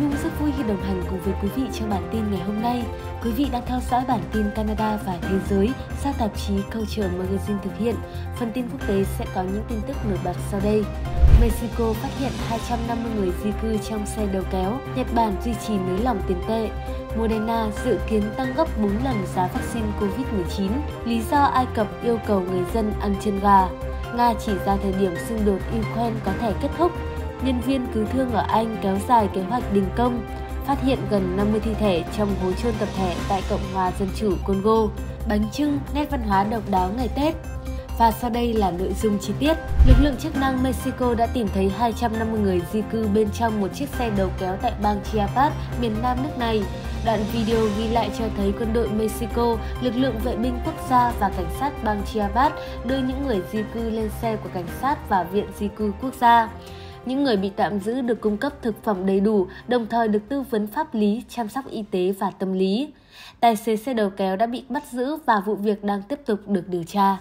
Nhung rất vui khi đồng hành cùng với quý vị trong bản tin ngày hôm nay. Quý vị đang theo dõi bản tin Canada và Thế giới do tạp chí Culture Magazine thực hiện. Phần tin quốc tế sẽ có những tin tức nổi bật sau đây. Mexico phát hiện 250 người di cư trong xe đầu kéo, Nhật Bản duy trì nới lỏng tiền tệ, Moderna dự kiến tăng gấp 4 lần giá vaccine COVID-19, lý do Ai Cập yêu cầu người dân ăn chân gà. Nga chỉ ra thời điểm xung đột Ukraine có thể kết thúc nhân viên cứu thương ở Anh kéo dài kế hoạch đình công, phát hiện gần 50 thi thể trong hố chôn tập thể tại Cộng hòa Dân chủ Congo, bánh trưng, nét văn hóa độc đáo ngày Tết. Và sau đây là nội dung chi tiết. Lực lượng chức năng Mexico đã tìm thấy 250 người di cư bên trong một chiếc xe đầu kéo tại bang Chiapas, miền nam nước này. Đoạn video ghi lại cho thấy quân đội Mexico, lực lượng vệ binh quốc gia và cảnh sát bang Chiapas đưa những người di cư lên xe của cảnh sát và viện di cư quốc gia những người bị tạm giữ được cung cấp thực phẩm đầy đủ, đồng thời được tư vấn pháp lý, chăm sóc y tế và tâm lý. Tài xế xe đầu kéo đã bị bắt giữ và vụ việc đang tiếp tục được điều tra.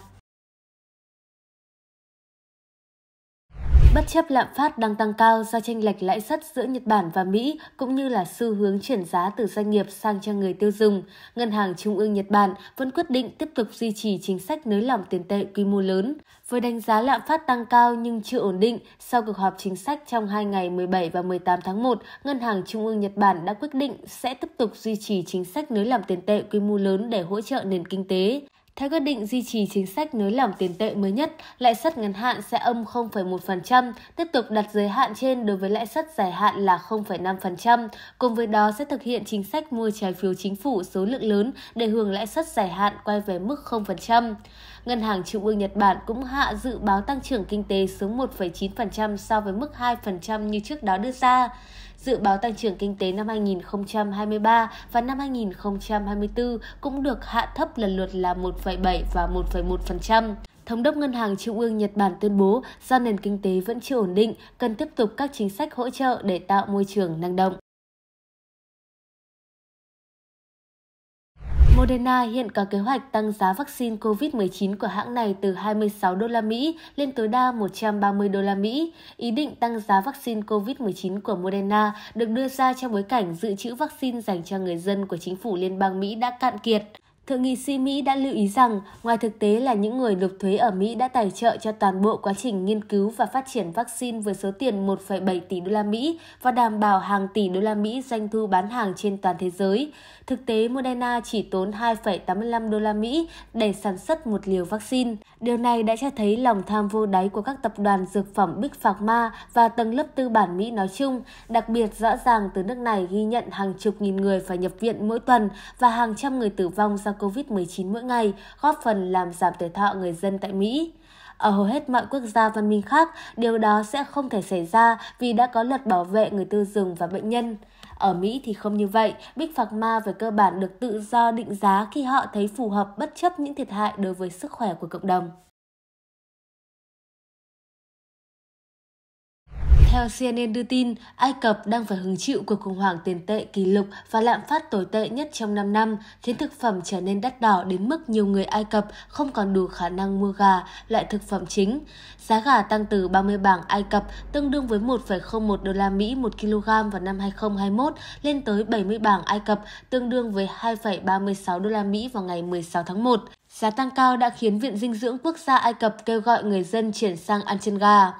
Bất chấp lạm phát đang tăng cao do tranh lệch lãi suất giữa Nhật Bản và Mỹ cũng như là xu hướng chuyển giá từ doanh nghiệp sang cho người tiêu dùng, Ngân hàng Trung ương Nhật Bản vẫn quyết định tiếp tục duy trì chính sách nới lỏng tiền tệ quy mô lớn. Với đánh giá lạm phát tăng cao nhưng chưa ổn định, sau cuộc họp chính sách trong hai ngày 17 và 18 tháng 1, Ngân hàng Trung ương Nhật Bản đã quyết định sẽ tiếp tục duy trì chính sách nới lỏng tiền tệ quy mô lớn để hỗ trợ nền kinh tế. Theo quyết định duy trì chính sách nới lỏng tiền tệ mới nhất, lãi suất ngắn hạn sẽ âm 0,1%, tiếp tục đặt giới hạn trên đối với lãi suất dài hạn là 0,5%, cùng với đó sẽ thực hiện chính sách mua trái phiếu chính phủ số lượng lớn để hưởng lãi suất dài hạn quay về mức 0%. Ngân hàng Trung ương Nhật Bản cũng hạ dự báo tăng trưởng kinh tế xuống 1,9% so với mức 2% như trước đó đưa ra. Dự báo tăng trưởng kinh tế năm 2023 và năm 2024 cũng được hạ thấp lần lượt là 1,7 và 1,1%. Thống đốc Ngân hàng Trung ương Nhật Bản tuyên bố do nền kinh tế vẫn chưa ổn định, cần tiếp tục các chính sách hỗ trợ để tạo môi trường năng động. Moderna hiện có kế hoạch tăng giá vaccine COVID-19 của hãng này từ 26 đô la Mỹ lên tối đa 130 đô la Mỹ. Ý định tăng giá vaccine COVID-19 của Moderna được đưa ra trong bối cảnh dự trữ vaccine dành cho người dân của chính phủ liên bang Mỹ đã cạn kiệt. Thượng nghị sĩ Mỹ đã lưu ý rằng, ngoài thực tế là những người nộp thuế ở Mỹ đã tài trợ cho toàn bộ quá trình nghiên cứu và phát triển vaccine với số tiền 1,7 tỷ đô la Mỹ và đảm bảo hàng tỷ đô la Mỹ doanh thu bán hàng trên toàn thế giới. Thực tế, Moderna chỉ tốn 2,85 đô la Mỹ để sản xuất một liều vaccine. Điều này đã cho thấy lòng tham vô đáy của các tập đoàn dược phẩm Big Pharma và tầng lớp tư bản Mỹ nói chung, đặc biệt rõ ràng từ nước này ghi nhận hàng chục nghìn người phải nhập viện mỗi tuần và hàng trăm người tử vong do COVID-19 mỗi ngày, góp phần làm giảm tuổi thọ người dân tại Mỹ. Ở hầu hết mọi quốc gia văn minh khác, điều đó sẽ không thể xảy ra vì đã có luật bảo vệ người tiêu dùng và bệnh nhân. Ở Mỹ thì không như vậy, Big Pharma về cơ bản được tự do định giá khi họ thấy phù hợp bất chấp những thiệt hại đối với sức khỏe của cộng đồng. Theo CNN đưa tin, Ai Cập đang phải hứng chịu cuộc khủng hoảng tiền tệ kỷ lục và lạm phát tồi tệ nhất trong 5 năm, khiến thực phẩm trở nên đắt đỏ đến mức nhiều người Ai Cập không còn đủ khả năng mua gà, loại thực phẩm chính. Giá gà tăng từ 30 bảng Ai Cập tương đương với 1,01 đô la Mỹ 1 kg vào năm 2021 lên tới 70 bảng Ai Cập tương đương với 2,36 đô la Mỹ vào ngày 16 tháng 1. Giá tăng cao đã khiến Viện Dinh dưỡng Quốc gia Ai Cập kêu gọi người dân chuyển sang ăn chân gà.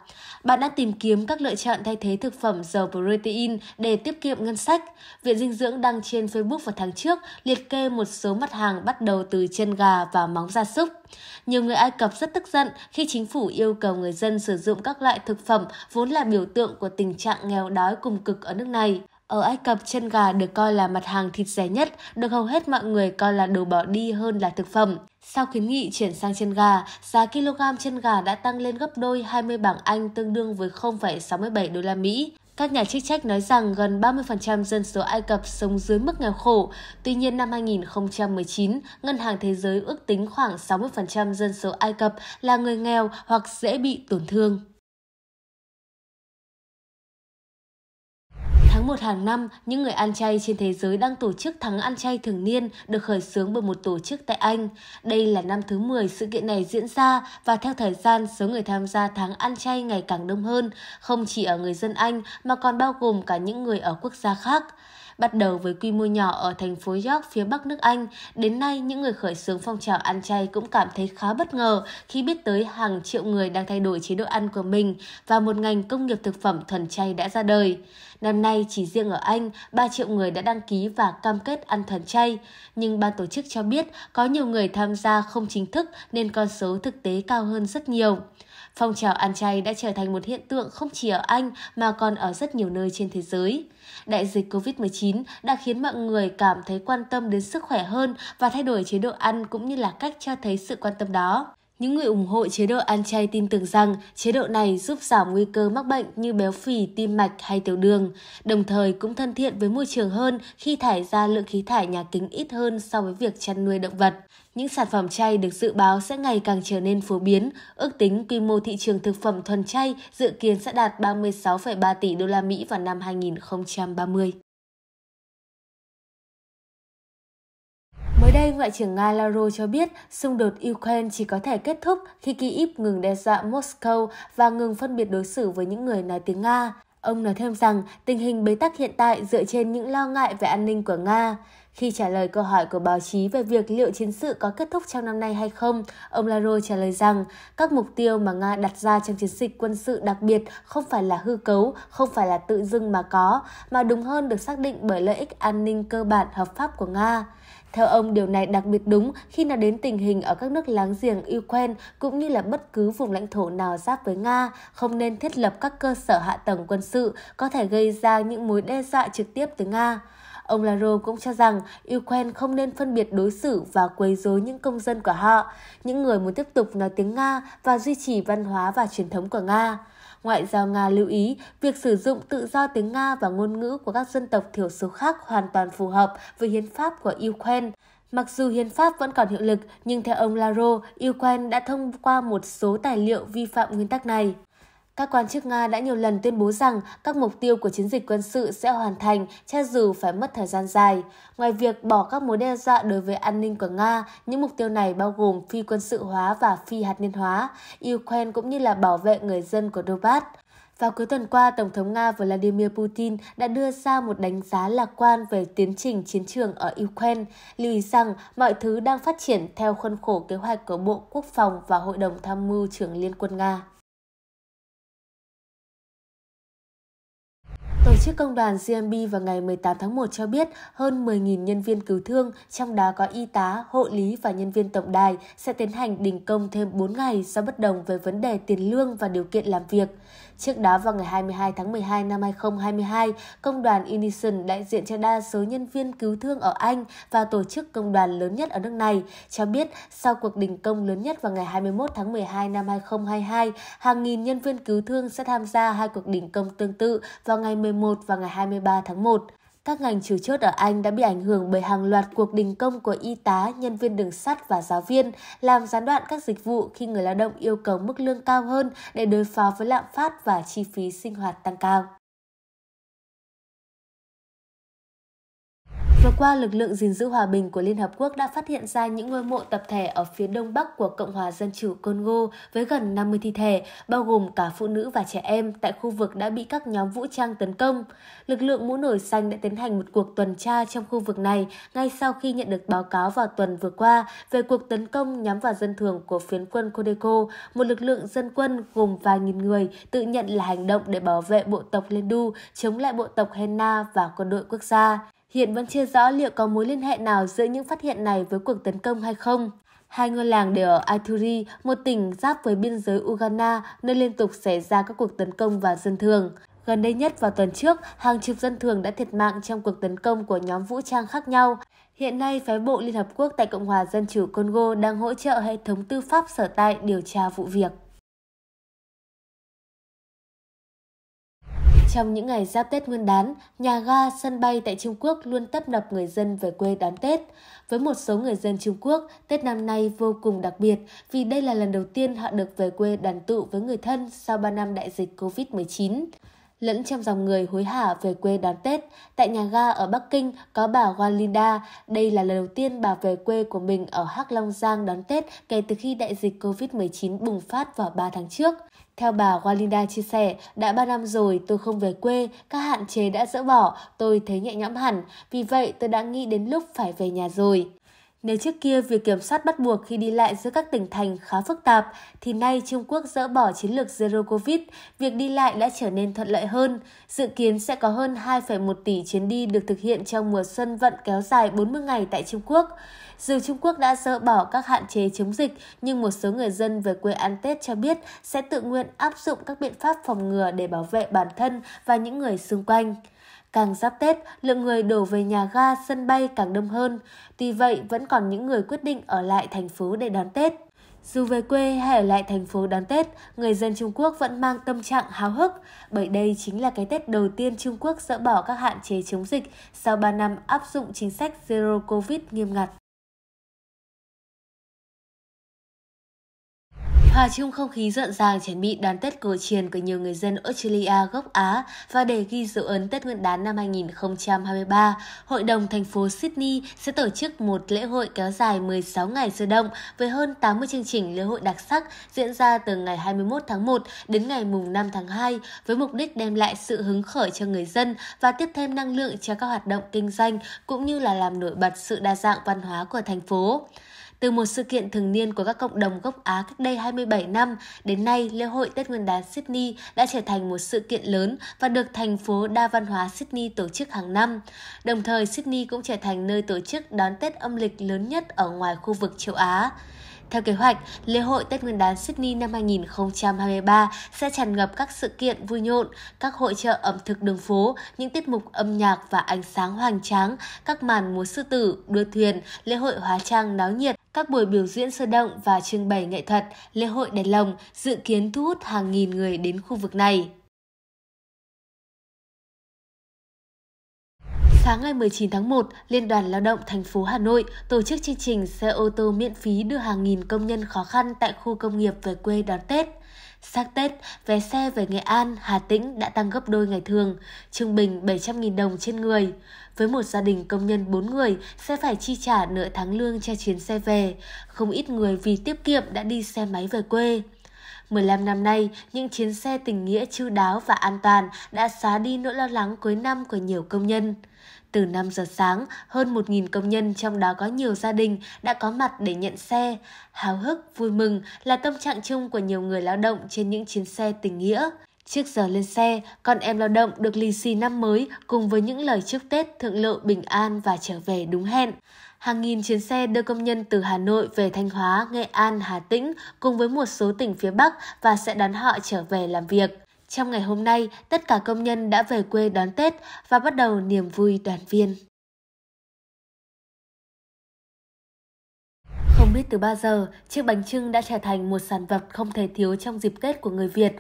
Bạn đã tìm kiếm các lựa chọn thay thế thực phẩm giàu protein để tiết kiệm ngân sách. Viện Dinh dưỡng đăng trên Facebook vào tháng trước liệt kê một số mặt hàng bắt đầu từ chân gà và móng gia súc. Nhiều người Ai Cập rất tức giận khi chính phủ yêu cầu người dân sử dụng các loại thực phẩm vốn là biểu tượng của tình trạng nghèo đói cùng cực ở nước này. Ở Ai Cập, chân gà được coi là mặt hàng thịt rẻ nhất, được hầu hết mọi người coi là đồ bỏ đi hơn là thực phẩm. Sau khuyến nghị chuyển sang chân gà, giá kg chân gà đã tăng lên gấp đôi 20 bảng Anh tương đương với 0,67 đô la Mỹ. Các nhà chức trách nói rằng gần 30% dân số Ai Cập sống dưới mức nghèo khổ. Tuy nhiên, năm 2019, Ngân hàng Thế giới ước tính khoảng 60% dân số Ai Cập là người nghèo hoặc dễ bị tổn thương. tháng 1 hàng năm, những người ăn chay trên thế giới đang tổ chức tháng ăn chay thường niên được khởi xướng bởi một tổ chức tại Anh. Đây là năm thứ 10 sự kiện này diễn ra và theo thời gian, số người tham gia tháng ăn chay ngày càng đông hơn, không chỉ ở người dân Anh mà còn bao gồm cả những người ở quốc gia khác bắt đầu với quy mô nhỏ ở thành phố York phía bắc nước Anh. Đến nay, những người khởi xướng phong trào ăn chay cũng cảm thấy khá bất ngờ khi biết tới hàng triệu người đang thay đổi chế độ ăn của mình và một ngành công nghiệp thực phẩm thuần chay đã ra đời. Năm nay, chỉ riêng ở Anh, 3 triệu người đã đăng ký và cam kết ăn thuần chay. Nhưng ban tổ chức cho biết có nhiều người tham gia không chính thức nên con số thực tế cao hơn rất nhiều. Phong trào ăn chay đã trở thành một hiện tượng không chỉ ở Anh mà còn ở rất nhiều nơi trên thế giới. Đại dịch COVID-19 đã khiến mọi người cảm thấy quan tâm đến sức khỏe hơn và thay đổi chế độ ăn cũng như là cách cho thấy sự quan tâm đó. Những người ủng hộ chế độ ăn chay tin tưởng rằng chế độ này giúp giảm nguy cơ mắc bệnh như béo phì, tim mạch hay tiểu đường, đồng thời cũng thân thiện với môi trường hơn khi thải ra lượng khí thải nhà kính ít hơn so với việc chăn nuôi động vật. Những sản phẩm chay được dự báo sẽ ngày càng trở nên phổ biến, ước tính quy mô thị trường thực phẩm thuần chay dự kiến sẽ đạt 36,3 tỷ đô la Mỹ vào năm 2030. Mới đây, Ngoại trưởng Nga Lavrov cho biết xung đột Ukraine chỉ có thể kết thúc khi Kyiv ngừng đe dọa Moscow và ngừng phân biệt đối xử với những người nói tiếng Nga. Ông nói thêm rằng tình hình bế tắc hiện tại dựa trên những lo ngại về an ninh của Nga. Khi trả lời câu hỏi của báo chí về việc liệu chiến sự có kết thúc trong năm nay hay không, ông Lavrov trả lời rằng các mục tiêu mà Nga đặt ra trong chiến dịch quân sự đặc biệt không phải là hư cấu, không phải là tự dưng mà có, mà đúng hơn được xác định bởi lợi ích an ninh cơ bản hợp pháp của Nga. Theo ông, điều này đặc biệt đúng khi nói đến tình hình ở các nước láng giềng Ukraine cũng như là bất cứ vùng lãnh thổ nào giáp với Nga không nên thiết lập các cơ sở hạ tầng quân sự có thể gây ra những mối đe dọa trực tiếp từ Nga. Ông Lavrov cũng cho rằng Ukraine không nên phân biệt đối xử và quấy rối những công dân của họ, những người muốn tiếp tục nói tiếng Nga và duy trì văn hóa và truyền thống của Nga. Ngoại giao Nga lưu ý, việc sử dụng tự do tiếng Nga và ngôn ngữ của các dân tộc thiểu số khác hoàn toàn phù hợp với hiến pháp của Ukraine. Mặc dù hiến pháp vẫn còn hiệu lực, nhưng theo ông Laro, Ukraine đã thông qua một số tài liệu vi phạm nguyên tắc này. Các quan chức Nga đã nhiều lần tuyên bố rằng các mục tiêu của chiến dịch quân sự sẽ hoàn thành, cho dù phải mất thời gian dài. Ngoài việc bỏ các mối đe dọa đối với an ninh của Nga, những mục tiêu này bao gồm phi quân sự hóa và phi hạt nhân hóa, Ukraine cũng như là bảo vệ người dân của Donbass. Vào cuối tuần qua, Tổng thống Nga Vladimir Putin đã đưa ra một đánh giá lạc quan về tiến trình chiến trường ở Ukraine, lưu ý rằng mọi thứ đang phát triển theo khuôn khổ kế hoạch của Bộ Quốc phòng và Hội đồng Tham mưu trưởng Liên quân Nga. Tổ chức Công đoàn CMB vào ngày 18 tháng 1 cho biết hơn 10.000 nhân viên cứu thương, trong đó có y tá, hộ lý và nhân viên tổng đài sẽ tiến hành đình công thêm 4 ngày do bất đồng về vấn đề tiền lương và điều kiện làm việc. Trước đó vào ngày 22 tháng 12 năm 2022, Công đoàn Unison đại diện cho đa số nhân viên cứu thương ở Anh và tổ chức công đoàn lớn nhất ở nước này cho biết sau cuộc đình công lớn nhất vào ngày 21 tháng 12 năm 2022, hàng nghìn nhân viên cứu thương sẽ tham gia hai cuộc đình công tương tự vào ngày 11 11 và ngày 23 tháng 1. Các ngành trừ chốt ở Anh đã bị ảnh hưởng bởi hàng loạt cuộc đình công của y tá, nhân viên đường sắt và giáo viên, làm gián đoạn các dịch vụ khi người lao động yêu cầu mức lương cao hơn để đối phó với lạm phát và chi phí sinh hoạt tăng cao. Vừa qua, lực lượng gìn giữ hòa bình của Liên Hợp Quốc đã phát hiện ra những ngôi mộ tập thể ở phía đông bắc của Cộng hòa Dân chủ Congo với gần 50 thi thể, bao gồm cả phụ nữ và trẻ em tại khu vực đã bị các nhóm vũ trang tấn công. Lực lượng mũ nổi xanh đã tiến hành một cuộc tuần tra trong khu vực này ngay sau khi nhận được báo cáo vào tuần vừa qua về cuộc tấn công nhắm vào dân thường của phiến quân Codeco, một lực lượng dân quân gồm vài nghìn người tự nhận là hành động để bảo vệ bộ tộc Lendu chống lại bộ tộc Henna và quân đội quốc gia hiện vẫn chưa rõ liệu có mối liên hệ nào giữa những phát hiện này với cuộc tấn công hay không. Hai ngôi làng đều ở Ituri, một tỉnh giáp với biên giới Uganda, nơi liên tục xảy ra các cuộc tấn công và dân thường. Gần đây nhất vào tuần trước, hàng chục dân thường đã thiệt mạng trong cuộc tấn công của nhóm vũ trang khác nhau. Hiện nay, phái bộ Liên Hợp Quốc tại Cộng hòa Dân chủ Congo đang hỗ trợ hệ thống tư pháp sở tại điều tra vụ việc. Trong những ngày giáp Tết Nguyên đán, nhà ga, sân bay tại Trung Quốc luôn tấp nập người dân về quê đón Tết. Với một số người dân Trung Quốc, Tết năm nay vô cùng đặc biệt vì đây là lần đầu tiên họ được về quê đoàn tụ với người thân sau 3 năm đại dịch COVID-19 lẫn trong dòng người hối hả về quê đón Tết. Tại nhà ga ở Bắc Kinh có bà Walinda. Đây là lần đầu tiên bà về quê của mình ở Hắc Long Giang đón Tết kể từ khi đại dịch COVID-19 bùng phát vào 3 tháng trước. Theo bà Walinda chia sẻ, đã 3 năm rồi tôi không về quê, các hạn chế đã dỡ bỏ, tôi thấy nhẹ nhõm hẳn, vì vậy tôi đã nghĩ đến lúc phải về nhà rồi. Nếu trước kia việc kiểm soát bắt buộc khi đi lại giữa các tỉnh thành khá phức tạp, thì nay Trung Quốc dỡ bỏ chiến lược Zero Covid, việc đi lại đã trở nên thuận lợi hơn. Dự kiến sẽ có hơn 2,1 tỷ chuyến đi được thực hiện trong mùa xuân vận kéo dài 40 ngày tại Trung Quốc. Dù Trung Quốc đã dỡ bỏ các hạn chế chống dịch, nhưng một số người dân về quê ăn Tết cho biết sẽ tự nguyện áp dụng các biện pháp phòng ngừa để bảo vệ bản thân và những người xung quanh. Càng giáp Tết, lượng người đổ về nhà ga, sân bay càng đông hơn. Tuy vậy, vẫn còn những người quyết định ở lại thành phố để đón Tết. Dù về quê hay ở lại thành phố đón Tết, người dân Trung Quốc vẫn mang tâm trạng háo hức, bởi đây chính là cái Tết đầu tiên Trung Quốc dỡ bỏ các hạn chế chống dịch sau 3 năm áp dụng chính sách Zero Covid nghiêm ngặt. Hòa chung không khí rộn ràng chuẩn bị đón Tết cổ truyền của nhiều người dân Australia gốc Á và để ghi dấu ấn Tết Nguyên đán năm 2023, Hội đồng thành phố Sydney sẽ tổ chức một lễ hội kéo dài 16 ngày sôi động với hơn 80 chương trình lễ hội đặc sắc diễn ra từ ngày 21 tháng 1 đến ngày mùng 5 tháng 2 với mục đích đem lại sự hứng khởi cho người dân và tiếp thêm năng lượng cho các hoạt động kinh doanh cũng như là làm nổi bật sự đa dạng văn hóa của thành phố. Từ một sự kiện thường niên của các cộng đồng gốc Á cách đây 27 năm, đến nay lễ hội Tết Nguyên đán Sydney đã trở thành một sự kiện lớn và được thành phố đa văn hóa Sydney tổ chức hàng năm. Đồng thời, Sydney cũng trở thành nơi tổ chức đón Tết âm lịch lớn nhất ở ngoài khu vực châu Á. Theo kế hoạch, lễ hội Tết Nguyên đán Sydney năm 2023 sẽ tràn ngập các sự kiện vui nhộn, các hội trợ ẩm thực đường phố, những tiết mục âm nhạc và ánh sáng hoành tráng, các màn múa sư tử, đua thuyền, lễ hội hóa trang náo nhiệt các buổi biểu diễn sôi động và trưng bày nghệ thuật, lễ hội đèn lồng dự kiến thu hút hàng nghìn người đến khu vực này. Sáng ngày 19 tháng 1, Liên đoàn Lao động thành phố Hà Nội tổ chức chương trình xe ô tô miễn phí đưa hàng nghìn công nhân khó khăn tại khu công nghiệp về quê đón Tết. Sát Tết, vé xe về Nghệ An, Hà Tĩnh đã tăng gấp đôi ngày thường, trung bình 700.000 đồng trên người với một gia đình công nhân 4 người sẽ phải chi trả nợ tháng lương cho chuyến xe về. Không ít người vì tiết kiệm đã đi xe máy về quê. 15 năm nay, những chuyến xe tình nghĩa chu đáo và an toàn đã xóa đi nỗi lo lắng cuối năm của nhiều công nhân. Từ 5 giờ sáng, hơn 1.000 công nhân trong đó có nhiều gia đình đã có mặt để nhận xe. Hào hức, vui mừng là tâm trạng chung của nhiều người lao động trên những chuyến xe tình nghĩa. Trước giờ lên xe, con em lao động được lì xì năm mới cùng với những lời chúc Tết thượng lộ bình an và trở về đúng hẹn. Hàng nghìn chuyến xe đưa công nhân từ Hà Nội về Thanh Hóa, Nghệ An, Hà Tĩnh cùng với một số tỉnh phía Bắc và sẽ đón họ trở về làm việc. Trong ngày hôm nay, tất cả công nhân đã về quê đón Tết và bắt đầu niềm vui đoàn viên. Không biết từ bao giờ, chiếc bánh trưng đã trở thành một sản vật không thể thiếu trong dịp Tết của người Việt.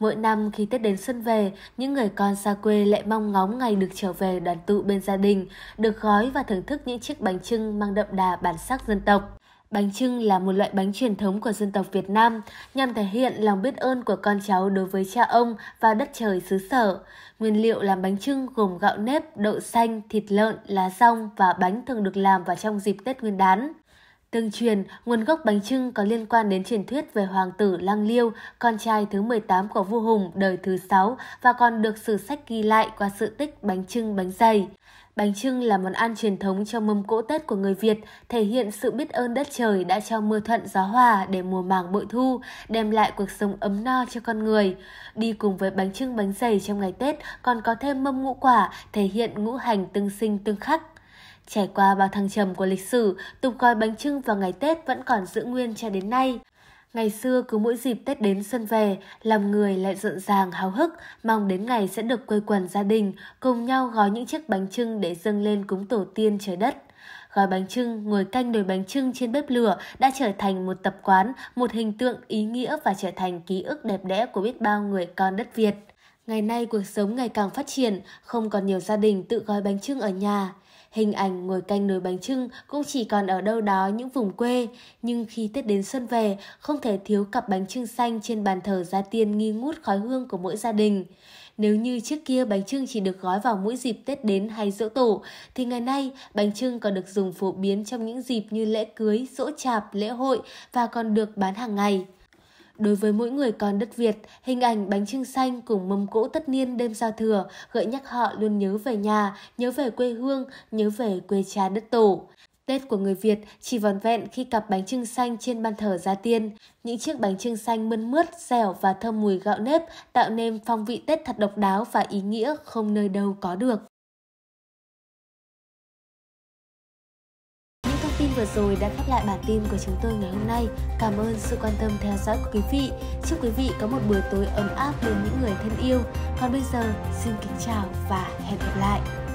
Mỗi năm khi Tết đến xuân về, những người con xa quê lại mong ngóng ngày được trở về đoàn tụ bên gia đình, được gói và thưởng thức những chiếc bánh trưng mang đậm đà bản sắc dân tộc. Bánh trưng là một loại bánh truyền thống của dân tộc Việt Nam, nhằm thể hiện lòng biết ơn của con cháu đối với cha ông và đất trời xứ sở. Nguyên liệu làm bánh trưng gồm gạo nếp, đậu xanh, thịt lợn, lá rong và bánh thường được làm vào trong dịp Tết Nguyên đán. Tương truyền, nguồn gốc bánh trưng có liên quan đến truyền thuyết về hoàng tử Lang Liêu, con trai thứ 18 của vua Hùng đời thứ 6 và còn được sử sách ghi lại qua sự tích bánh trưng bánh dày. Bánh trưng là món ăn truyền thống trong mâm cỗ Tết của người Việt, thể hiện sự biết ơn đất trời đã cho mưa thuận gió hòa để mùa màng bội thu, đem lại cuộc sống ấm no cho con người. Đi cùng với bánh trưng bánh dày trong ngày Tết còn có thêm mâm ngũ quả, thể hiện ngũ hành tương sinh tương khắc. Trải qua bao thăng trầm của lịch sử, tục gói bánh trưng vào ngày Tết vẫn còn giữ nguyên cho đến nay. Ngày xưa cứ mỗi dịp Tết đến xuân về, lòng người lại rộn ràng háo hức, mong đến ngày sẽ được quây quần gia đình, cùng nhau gói những chiếc bánh trưng để dâng lên cúng tổ tiên trời đất. Gói bánh trưng, ngồi canh nồi bánh trưng trên bếp lửa đã trở thành một tập quán, một hình tượng ý nghĩa và trở thành ký ức đẹp đẽ của biết bao người con đất Việt. Ngày nay cuộc sống ngày càng phát triển, không còn nhiều gia đình tự gói bánh trưng ở nhà. Hình ảnh ngồi canh nồi bánh trưng cũng chỉ còn ở đâu đó những vùng quê, nhưng khi Tết đến xuân về, không thể thiếu cặp bánh trưng xanh trên bàn thờ gia tiên nghi ngút khói hương của mỗi gia đình. Nếu như trước kia bánh trưng chỉ được gói vào mỗi dịp Tết đến hay dỗ tổ, thì ngày nay bánh trưng còn được dùng phổ biến trong những dịp như lễ cưới, dỗ chạp, lễ hội và còn được bán hàng ngày. Đối với mỗi người con đất Việt, hình ảnh bánh trưng xanh cùng mâm cỗ tất niên đêm giao thừa gợi nhắc họ luôn nhớ về nhà, nhớ về quê hương, nhớ về quê cha đất tổ. Tết của người Việt chỉ vòn vẹn khi cặp bánh trưng xanh trên ban thờ gia tiên. Những chiếc bánh trưng xanh mơn mướt, dẻo và thơm mùi gạo nếp tạo nên phong vị Tết thật độc đáo và ý nghĩa không nơi đâu có được. vừa rồi đã khép lại bản tin của chúng tôi ngày hôm nay. Cảm ơn sự quan tâm theo dõi của quý vị. Chúc quý vị có một buổi tối ấm áp bên những người thân yêu. Còn bây giờ, xin kính chào và hẹn gặp lại.